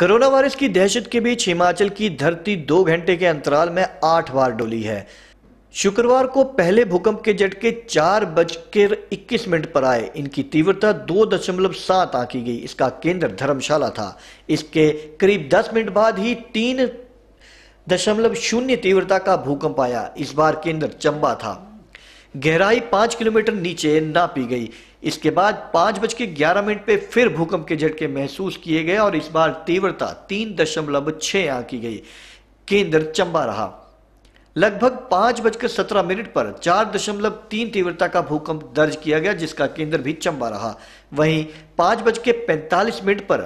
corona virus की दहशत के बीच हिमाचल की धरती दो घंटे के अंतराल में आठ बार डोली है शुक्रवार को पहले भूकंप के झटके चार बजकर इक्कीस मिनट पर आए इनकी तीव्रता दो दशमलव सात आंकी गई इसका केंद्र धर्मशाला था इसके करीब दस मिनट बाद ही तीन दशमलव शून्य तीव्रता का भूकंप आया इस बार केंद्र चंबा था गहराई पांच किलोमीटर नीचे नापी गई इसके बाद पांच बज के ग्यारह मिनट पे फिर भूकंप के झटके महसूस किए गए और इस बार तीव्रता तीन दशमलव छः आंकी गई केंद्र चंबा रहा लगभग पांच बजकर सत्रह मिनट पर चार दशमलव तीन तीव्रता का भूकंप दर्ज किया गया जिसका केंद्र भी चंबा रहा वहीं पांच बज के पैंतालीस मिनट पर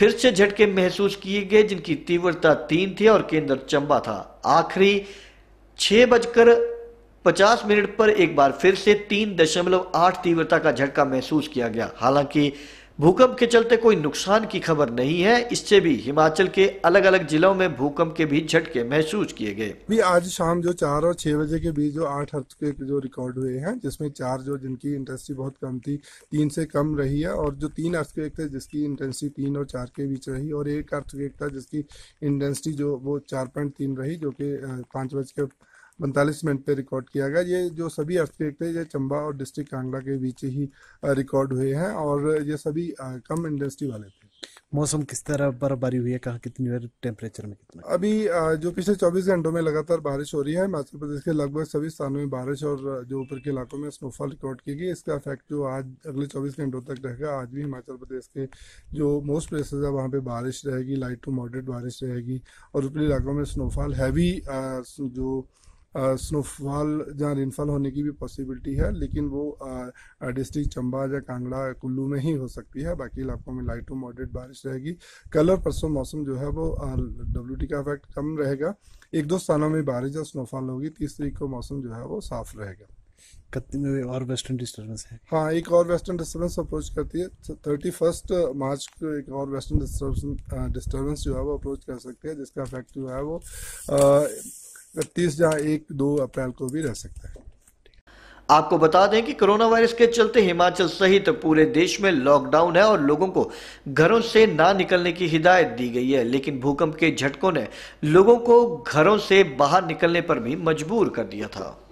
फिर से झटके महसूस किए गए जिनकी तीव्रता तीन थी और केंद्र चंबा था आखिरी छह बजकर 50 मिनट पर एक बार फिर से 3.8 तीव्रता का झटका महसूस किया गया हालांकि भूकंप के चलते कोई नुकसान की खबर नहीं है इससे भी हिमाचल के अलग अलग जिलों में भूकंप के भी झटके महसूस किए गए भी आज शाम जो चार और छह बजे के बीच जो आठ के जो रिकॉर्ड हुए हैं जिसमें चार जो जिनकी इंटेंसिटी बहुत कम थी तीन से कम रही है और जो तीन अर्थ के थे जिसकी इंटेंसिटी तीन और चार के बीच रही और एक अर्थक्वेक था जिसकी इंटेंसिटी जो वो चार रही जो कि पांच बज के पैंतालीस मिनट पे रिकॉर्ड किया गया ये जो सभी अर्थक्वेक थे ये चंबा और डिस्ट्रिक्ट कांगड़ा के बीच ही रिकॉर्ड हुए हैं और ये सभी कम इंडस्ट्री वाले थे मौसम किस तरह बर्फबारी हुई है कहाँ कितनी देर टेम्परेचर में कितना अभी जो पिछले 24 घंटों में लगातार बारिश हो रही है हिमाचल प्रदेश के लगभग सभी स्थानों में बारिश और जो ऊपर के इलाकों में स्नोफॉल रिकॉर्ड की गई इसका इफेक्ट जो आज अगले 24 घंटों तक रहेगा आज भी हिमाचल प्रदेश के जो मोस्ट प्लेसेज है वहाँ पे बारिश रहेगी लाइट टू मॉडरेट बारिश रहेगी और ऊपरी इलाकों में स्नोफॉल हैवी जो स्नोफॉल या रेनफॉल होने की भी पॉसिबिलिटी है लेकिन वो डिस्ट्रिक्ट चंबा या कांगड़ा कुल्लू में ही हो सकती है बाकी इलाकों में लाइट टू मॉडरेट बारिश रहेगी कल और परसों मौसम जो है वो डब्ल्यू का इफेक्ट कम रहेगा एक दो स्थानों में बारिश या स्नोफॉल होगी तीस तारीख को मौसम जो है वो साफ रहेगा कत्ती में और वेस्टर्न डिस्टर्बेंस है हाँ एक और वेस्टर्न डिस्टर्बेंस अप्रोच करती है थर्टी फर्स्ट मार्च को एक और वेस्टर्न डिस्टर्बेंस जो है वो अप्रोच कर सकते हैं जिसका इफेक्ट जो है वो आ, तीस जहाँ एक दो अप्रैल को भी रह सकता है आपको बता दें कि कोरोना वायरस के चलते हिमाचल सहित पूरे देश में लॉकडाउन है और लोगों को घरों से ना निकलने की हिदायत दी गई है लेकिन भूकंप के झटकों ने लोगों को घरों से बाहर निकलने पर भी मजबूर कर दिया था